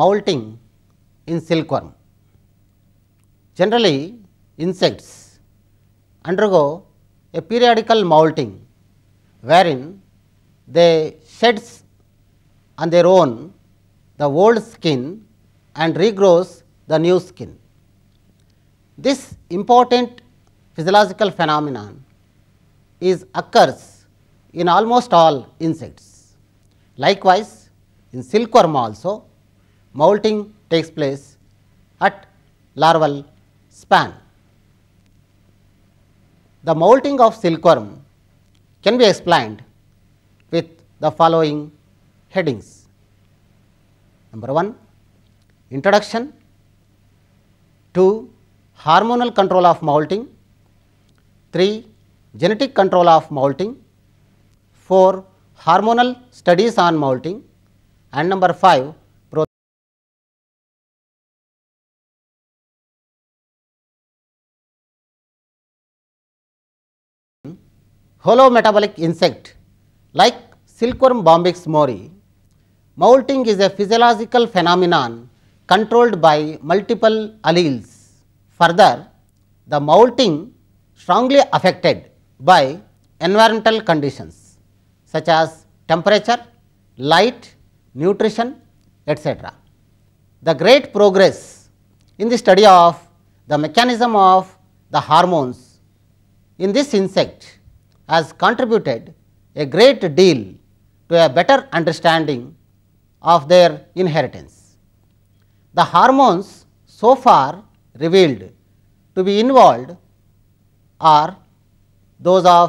molting in silkworm. Generally, insects undergo a periodical molting wherein they sheds on their own the old skin and regrows the new skin. This important physiological phenomenon is occurs in almost all insects. Likewise, in silkworm also moulting takes place at larval span. The moulting of silkworm can be explained with the following headings. Number 1 Introduction 2 Hormonal control of moulting 3 Genetic control of moulting 4 Hormonal studies on moulting and number 5 hollow metabolic insect like silkworm bombyx mori. Moulting is a physiological phenomenon controlled by multiple alleles. Further, the moulting strongly affected by environmental conditions such as temperature, light, nutrition, etc. The great progress in the study of the mechanism of the hormones in this insect has contributed a great deal to a better understanding of their inheritance. The hormones so far revealed to be involved are those of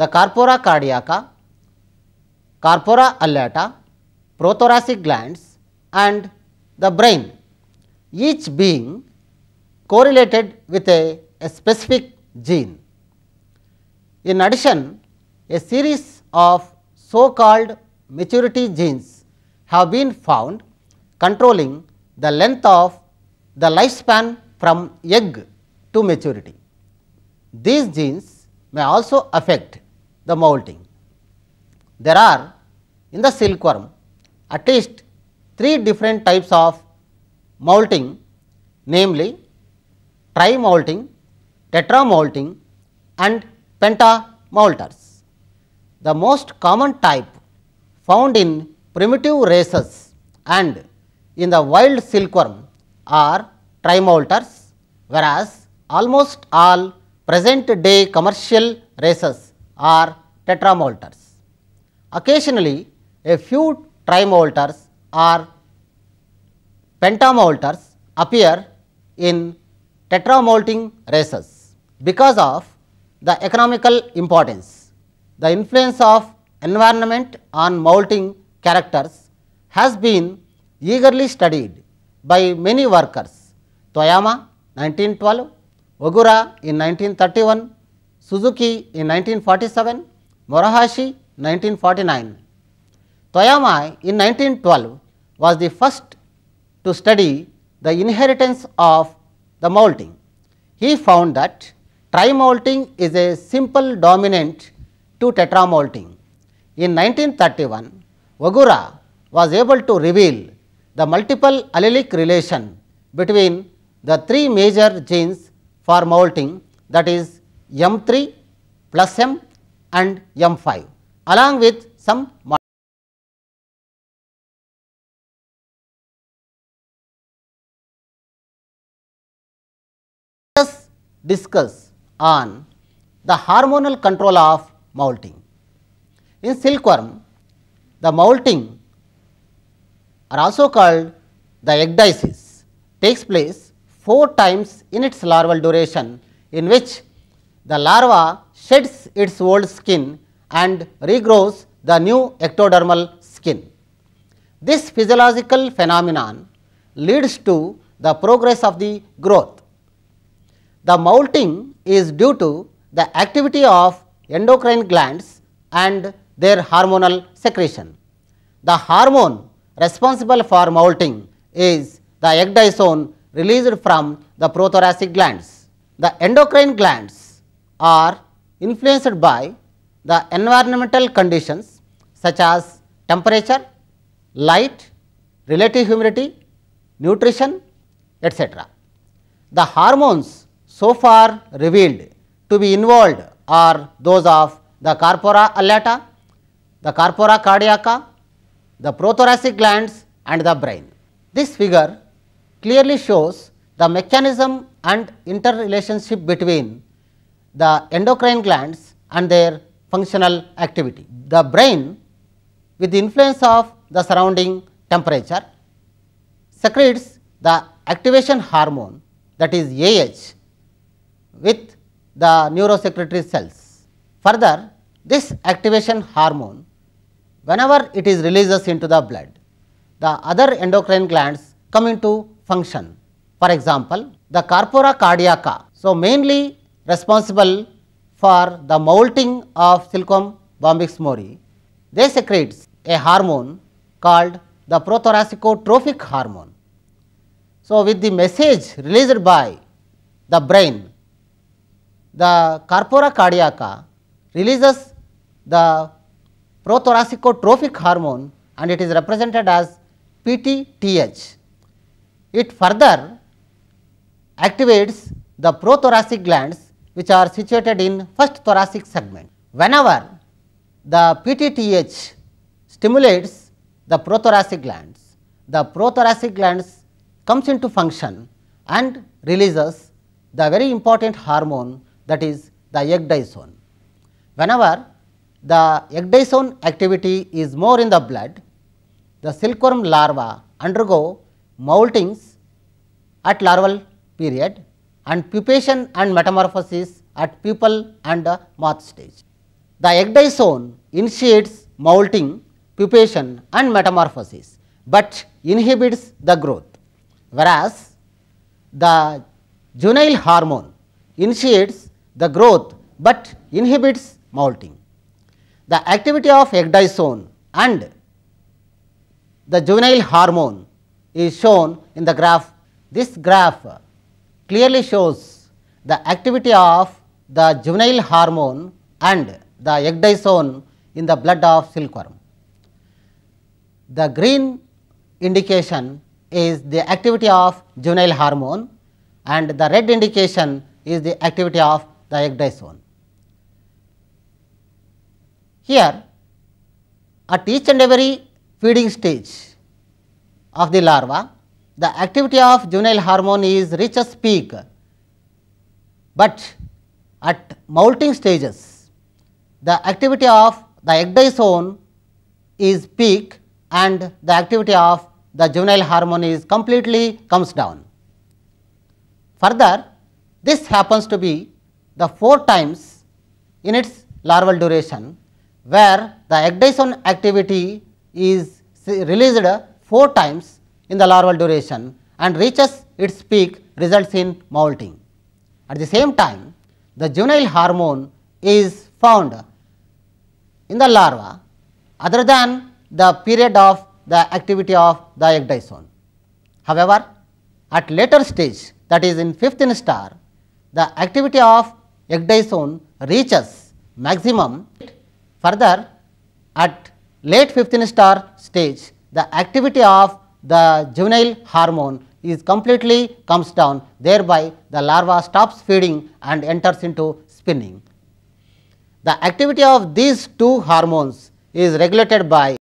the corpora cardiaca, corpora alata, prothoracic glands and the brain, each being correlated with a, a specific gene. In addition, a series of so called maturity genes have been found controlling the length of the lifespan from egg to maturity. These genes may also affect the molting. There are in the silkworm at least three different types of molting namely trimolting, tetramolting and pentamolders. The most common type found in primitive races and in the wild silkworm are trimolters, whereas almost all present day commercial races are tetramolters. Occasionally, a few trimolters or pentamolters appear in tetramolting races because of the economical importance. The influence of environment on moulting characters has been eagerly studied by many workers. Toyama 1912, Ogura in 1931, Suzuki in 1947, Morahashi 1949. Toyama in 1912 was the first to study the inheritance of the moulting. He found that Trimolting is a simple dominant to tetramolting. In 1931, Wagura was able to reveal the multiple allelic relation between the three major genes for molting that is M3 plus M and M5 along with some discuss on the hormonal control of moulting. In silkworm, the moulting are also called the ecdysis takes place 4 times in its larval duration in which the larva sheds its old skin and regrows the new ectodermal skin. This physiological phenomenon leads to the progress of the growth. The molting is due to the activity of endocrine glands and their hormonal secretion. The hormone responsible for molting is the ecdysone released from the prothoracic glands. The endocrine glands are influenced by the environmental conditions such as temperature, light, relative humidity, nutrition, etc. The hormones so far revealed to be involved are those of the corpora allata, the corpora cardiaca, the prothoracic glands and the brain. This figure clearly shows the mechanism and interrelationship between the endocrine glands and their functional activity. The brain with the influence of the surrounding temperature secretes the activation hormone that is AH with the neurosecretory cells. Further, this activation hormone whenever it is releases into the blood, the other endocrine glands come into function. For example, the corpora cardiaca, so mainly responsible for the molting of silcom bombix mori, they secretes a hormone called the prothoracic hormone. So, with the message released by the brain the corpora cardiaca releases the prothoracicotropic hormone and it is represented as PTTH. It further activates the prothoracic glands which are situated in first thoracic segment. Whenever the PTTH stimulates the prothoracic glands, the prothoracic glands comes into function and releases the very important hormone that is the egg Whenever the egg activity is more in the blood, the silkworm larva undergo moultings at larval period and pupation and metamorphosis at pupal and moth stage. The egg initiates molting, pupation and metamorphosis, but inhibits the growth, whereas the juvenile hormone initiates the growth, but inhibits molting. The activity of ecdysone and the juvenile hormone is shown in the graph. This graph clearly shows the activity of the juvenile hormone and the ecdysone in the blood of silkworm. The green indication is the activity of juvenile hormone and the red indication is the activity of the Here at each and every feeding stage of the larva, the activity of juvenile hormone is reaches peak, but at molting stages the activity of the ecdysone is peak and the activity of the juvenile hormone is completely comes down. Further, this happens to be the 4 times in its larval duration where the egg activity is released 4 times in the larval duration and reaches its peak results in molting. At the same time, the juvenile hormone is found in the larva other than the period of the activity of the egg However, at later stage that is in 15 star, the activity of ecdysone reaches maximum. Further, at late 15 star stage, the activity of the juvenile hormone is completely comes down, thereby the larva stops feeding and enters into spinning. The activity of these two hormones is regulated by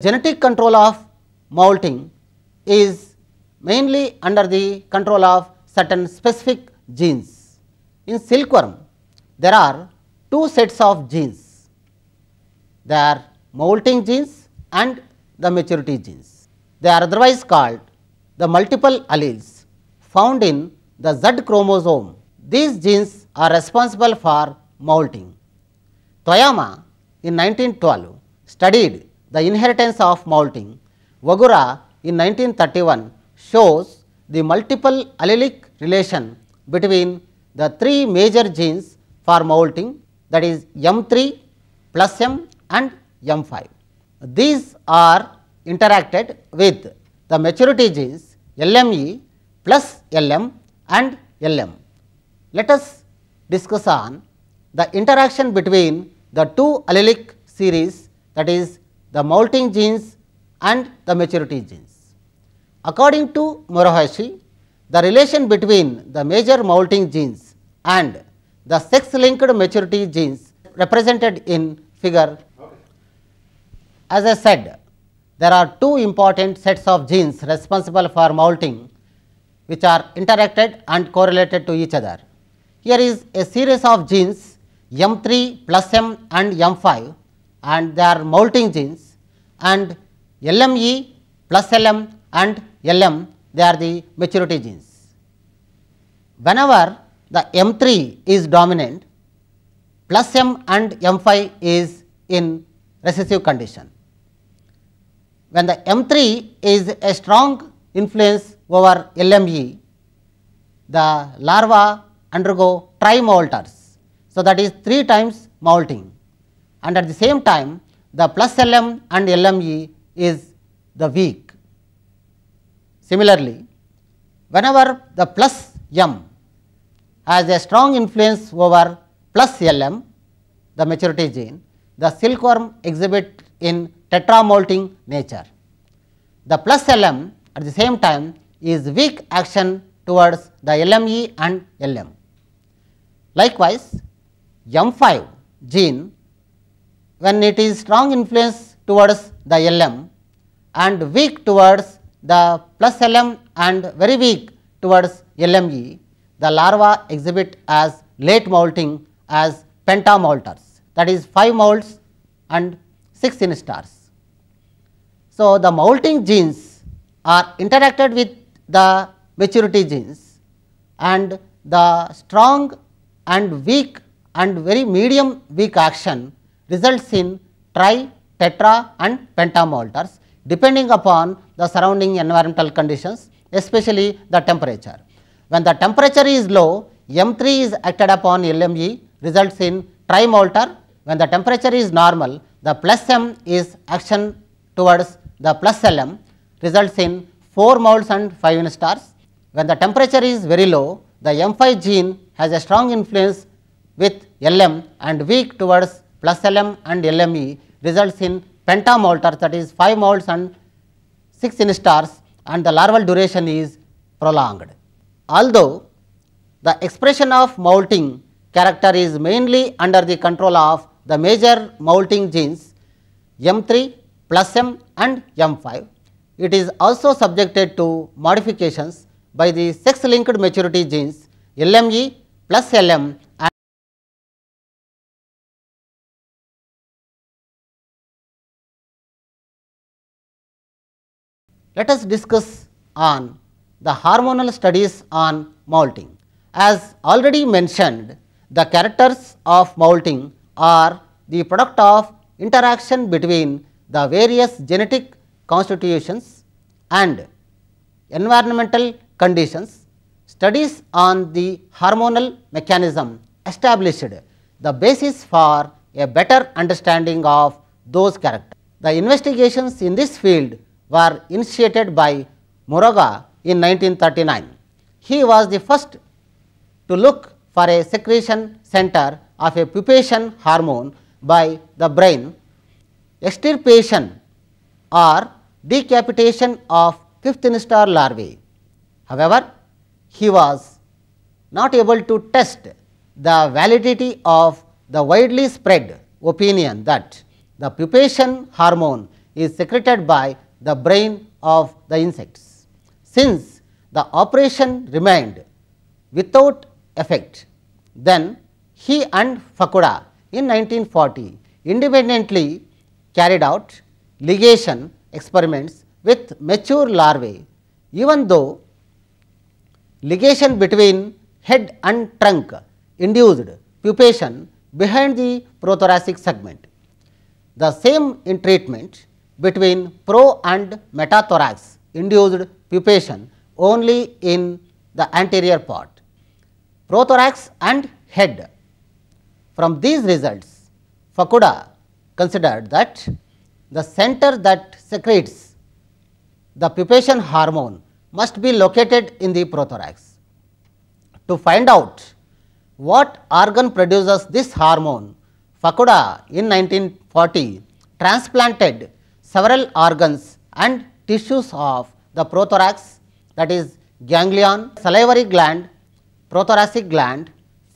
genetic control of moulting is mainly under the control of certain specific genes. In silkworm, there are two sets of genes, they are moulting genes and the maturity genes. They are otherwise called the multiple alleles found in the Z chromosome. These genes are responsible for moulting. Toyama in 1912 studied the inheritance of moulting Wagura in 1931 shows the multiple allelic relation between the three major genes for moulting that is M3 plus M and M5. These are interacted with the maturity genes LME plus LM and LM. Let us discuss on the interaction between the two allelic series that is the moulting genes and the maturity genes. According to Morohashi, the relation between the major molting genes and the sex linked maturity genes represented in figure. As I said, there are two important sets of genes responsible for molting which are interacted and correlated to each other. Here is a series of genes M3 plus M and M5 and they are molting genes and LME plus LM and LM they are the maturity genes. Whenever the M3 is dominant plus M and M5 is in recessive condition. When the M3 is a strong influence over LME, the larva undergo trimolters. So, that is 3 times molting and at the same time the plus LM and LME is the weak. Similarly, whenever the plus m has a strong influence over plus lm, the maturity gene, the silkworm exhibit in tetramolting nature. The plus lm at the same time is weak action towards the LME and LM. Likewise, M5 gene when it is strong influence towards the Lm and weak towards the plus Lm and very weak towards Lme, the larva exhibit as late molting as pentamolters that is 5 molts and 6 instars. So, the molting genes are interacted with the maturity genes and the strong and weak and very medium weak action results in tri tetra and pentamalters depending upon the surrounding environmental conditions especially the temperature. When the temperature is low, M3 is acted upon LME results in trimolter. When the temperature is normal, the plus M is action towards the plus LM results in 4 moles and 5 instars. stars. When the temperature is very low, the M5 gene has a strong influence with LM and weak towards plus LM and LME results in pentamoltars that is 5 molts and 6 instars and the larval duration is prolonged. Although the expression of molting character is mainly under the control of the major molting genes M3 plus M and M5, it is also subjected to modifications by the sex linked maturity genes LME plus LM Let us discuss on the hormonal studies on molting. As already mentioned, the characters of molting are the product of interaction between the various genetic constitutions and environmental conditions. Studies on the hormonal mechanism established the basis for a better understanding of those characters. The investigations in this field were initiated by Muraga in 1939. He was the first to look for a secretion center of a pupation hormone by the brain. Extirpation or decapitation of fifth instar larvae. However, he was not able to test the validity of the widely spread opinion that the pupation hormone is secreted by the brain of the insects. Since the operation remained without effect, then he and Fukuda in 1940 independently carried out ligation experiments with mature larvae, even though ligation between head and trunk induced pupation behind the prothoracic segment. The same in treatment between pro and metathorax induced pupation only in the anterior part, prothorax and head. From these results, Fukuda considered that the center that secretes the pupation hormone must be located in the prothorax. To find out what organ produces this hormone, Fukuda in 1940 transplanted several organs and tissues of the prothorax that is ganglion, salivary gland, prothoracic gland,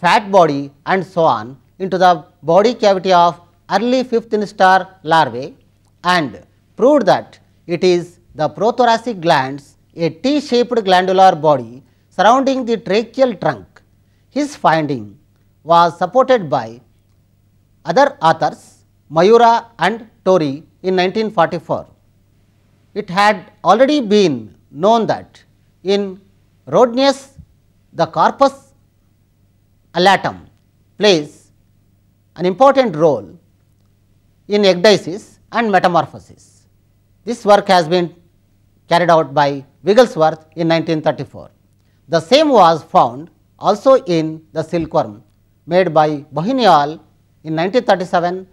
fat body and so on into the body cavity of early fifth instar larvae and proved that it is the prothoracic glands a T-shaped glandular body surrounding the tracheal trunk. His finding was supported by other authors Mayura and Tori in 1944. It had already been known that in Rhodnius the corpus alatum plays an important role in ecdysis and metamorphosis. This work has been carried out by Wigglesworth in 1934. The same was found also in the silkworm made by Bohiniyal in 1937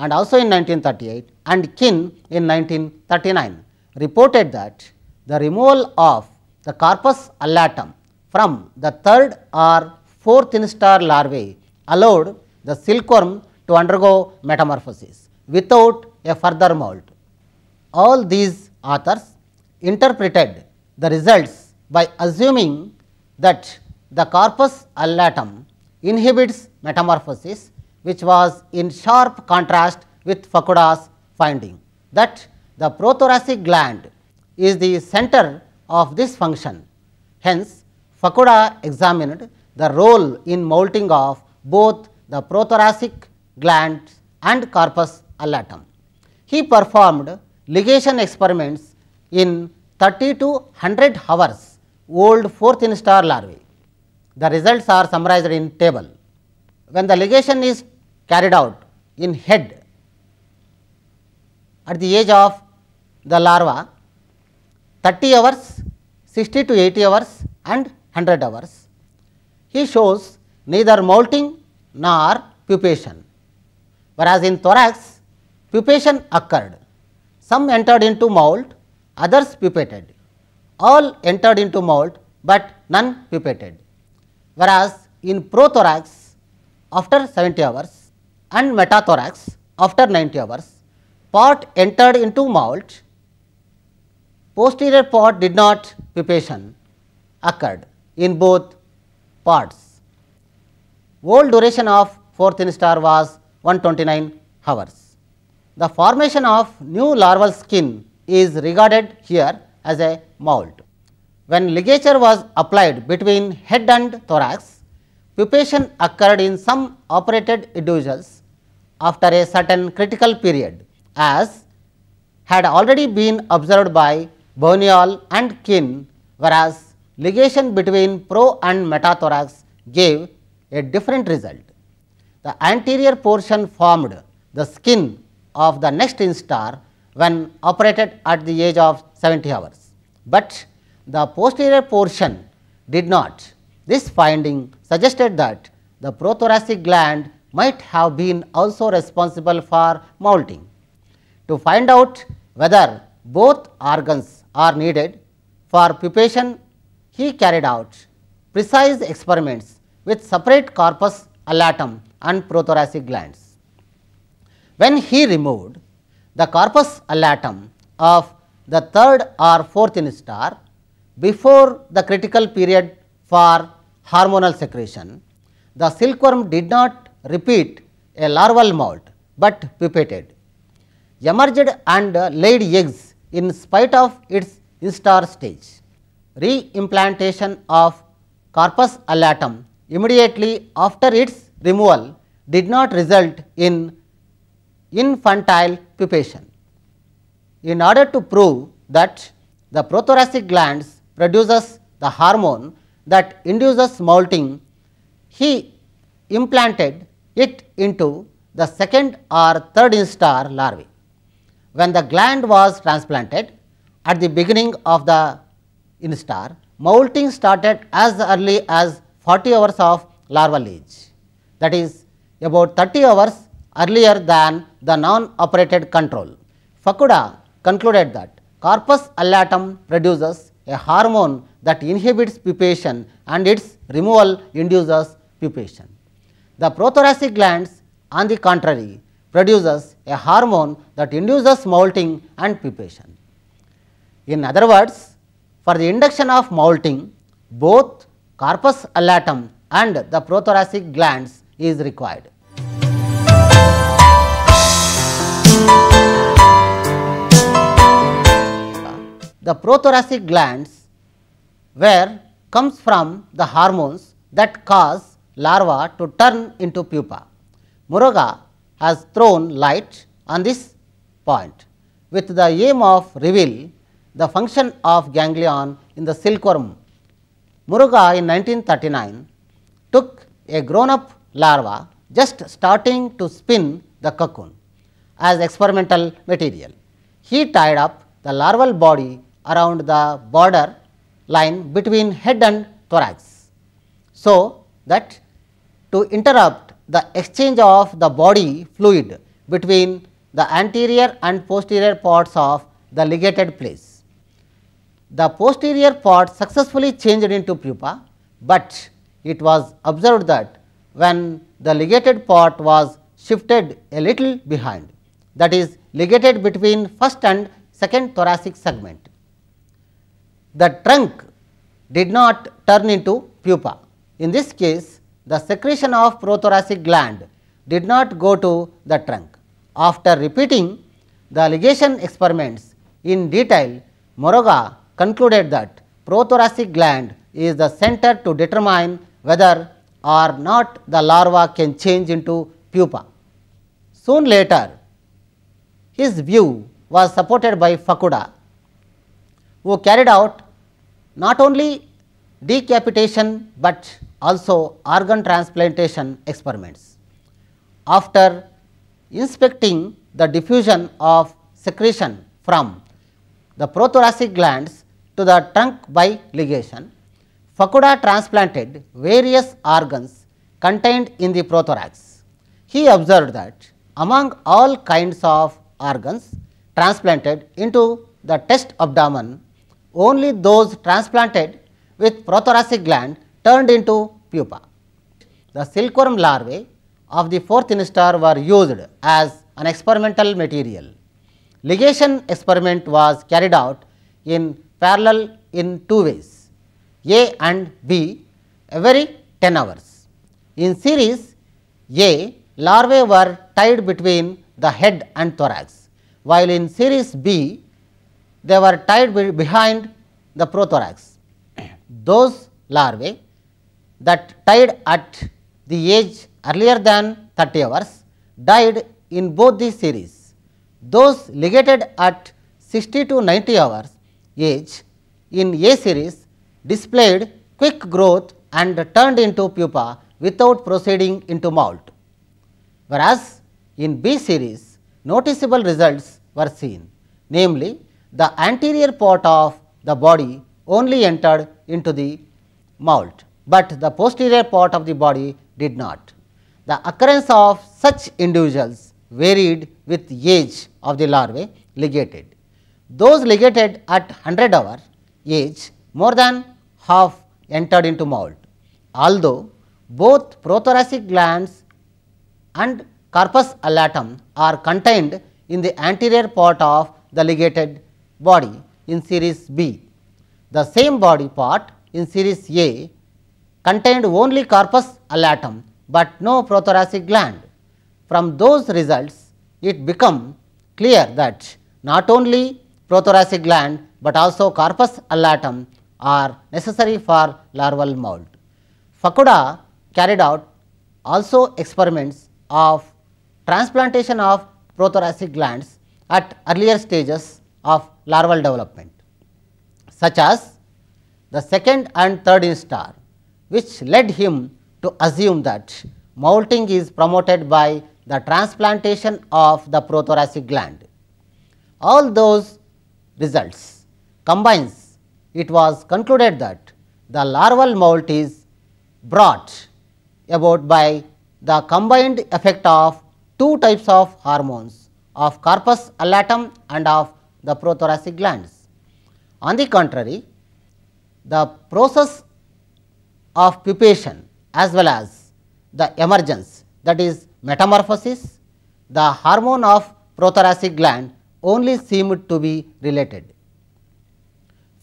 and also in 1938 and Kin in 1939 reported that the removal of the corpus allatum from the third or fourth instar larvae allowed the silkworm to undergo metamorphosis without a further moult. All these authors interpreted the results by assuming that the corpus allatum inhibits metamorphosis which was in sharp contrast with Fakuda's finding that the prothoracic gland is the center of this function. Hence, Fakuda examined the role in moulting of both the prothoracic glands and corpus allatum. He performed ligation experiments in 30 to 100 hours old fourth instar larvae. The results are summarized in table. When the ligation is carried out in head at the age of the larva 30 hours, 60 to 80 hours and 100 hours. He shows neither molting nor pupation, whereas in thorax pupation occurred. Some entered into moult, others pupated. All entered into moult, but none pupated. Whereas in prothorax, after 70 hours, and metathorax after 90 hours, part entered into moult, posterior part did not pupation occurred in both parts. Whole duration of fourth instar was 129 hours. The formation of new larval skin is regarded here as a moult. When ligature was applied between head and thorax, pupation occurred in some operated individuals after a certain critical period as had already been observed by Boniol and Kin, whereas ligation between pro and metathorax gave a different result. The anterior portion formed the skin of the next instar when operated at the age of 70 hours, but the posterior portion did not. This finding suggested that the prothoracic gland might have been also responsible for moulting. To find out whether both organs are needed for pupation, he carried out precise experiments with separate corpus allatum and prothoracic glands. When he removed the corpus allatum of the third or fourth instar before the critical period for hormonal secretion, the silkworm did not repeat a larval molt, but pupated. emerged and laid eggs in spite of its instar stage. Reimplantation of corpus allatum immediately after its removal did not result in infantile pupation. In order to prove that the prothoracic glands produces the hormone that induces molting, he implanted it into the second or third instar larvae. When the gland was transplanted at the beginning of the instar, molting started as early as 40 hours of larval age that is about 30 hours earlier than the non-operated control. Fukuda concluded that corpus allatum produces a hormone that inhibits pupation and its removal induces pupation. The prothoracic glands on the contrary produces a hormone that induces molting and pupation. In other words, for the induction of molting, both corpus allatum and the prothoracic glands is required. The prothoracic glands where comes from the hormones that cause larva to turn into pupa. Muruga has thrown light on this point with the aim of reveal the function of ganglion in the silkworm. Muruga in 1939 took a grown up larva just starting to spin the cocoon as experimental material. He tied up the larval body around the border line between head and thorax. So, that to interrupt the exchange of the body fluid between the anterior and posterior parts of the ligated place. The posterior part successfully changed into pupa, but it was observed that when the ligated part was shifted a little behind that is ligated between first and second thoracic segment. The trunk did not turn into pupa. In this case, the secretion of prothoracic gland did not go to the trunk. After repeating the ligation experiments in detail, Moroga concluded that prothoracic gland is the center to determine whether or not the larva can change into pupa. Soon later, his view was supported by Fukuda, who carried out not only decapitation, but also organ transplantation experiments. After inspecting the diffusion of secretion from the prothoracic glands to the trunk by ligation, Fukuda transplanted various organs contained in the prothorax. He observed that among all kinds of organs transplanted into the test abdomen, only those transplanted with prothoracic gland turned into pupa. The silkworm larvae of the fourth instar were used as an experimental material. Ligation experiment was carried out in parallel in two ways, A and B every 10 hours. In series A, larvae were tied between the head and thorax, while in series B, they were tied behind the prothorax. Those larvae that died at the age earlier than 30 hours died in both the series. Those ligated at 60 to 90 hours age in A series displayed quick growth and turned into pupa without proceeding into molt, whereas in B series noticeable results were seen, namely the anterior part of the body only entered into the molt but the posterior part of the body did not. The occurrence of such individuals varied with age of the larvae ligated. Those ligated at 100 hour age more than half entered into moult, although both prothoracic glands and corpus allatum are contained in the anterior part of the ligated body in series B. The same body part in series A contained only corpus allatum, but no prothoracic gland. From those results, it become clear that not only prothoracic gland, but also corpus allatum are necessary for larval moult. Fukuda carried out also experiments of transplantation of prothoracic glands at earlier stages of larval development, such as the second and third instar which led him to assume that molting is promoted by the transplantation of the prothoracic gland. All those results combines, it was concluded that the larval molt is brought about by the combined effect of two types of hormones of corpus allatum and of the prothoracic glands. On the contrary, the process of pupation as well as the emergence that is metamorphosis, the hormone of prothoracic gland only seemed to be related.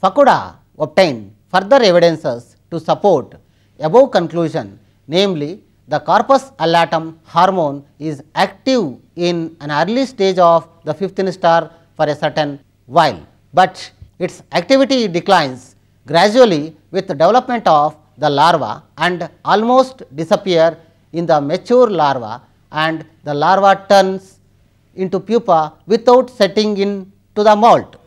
Fukuda obtained further evidences to support above conclusion namely the corpus allatum hormone is active in an early stage of the fifth star for a certain while, but its activity declines gradually with the development of the larva and almost disappear in the mature larva and the larva turns into pupa without setting in to the molt.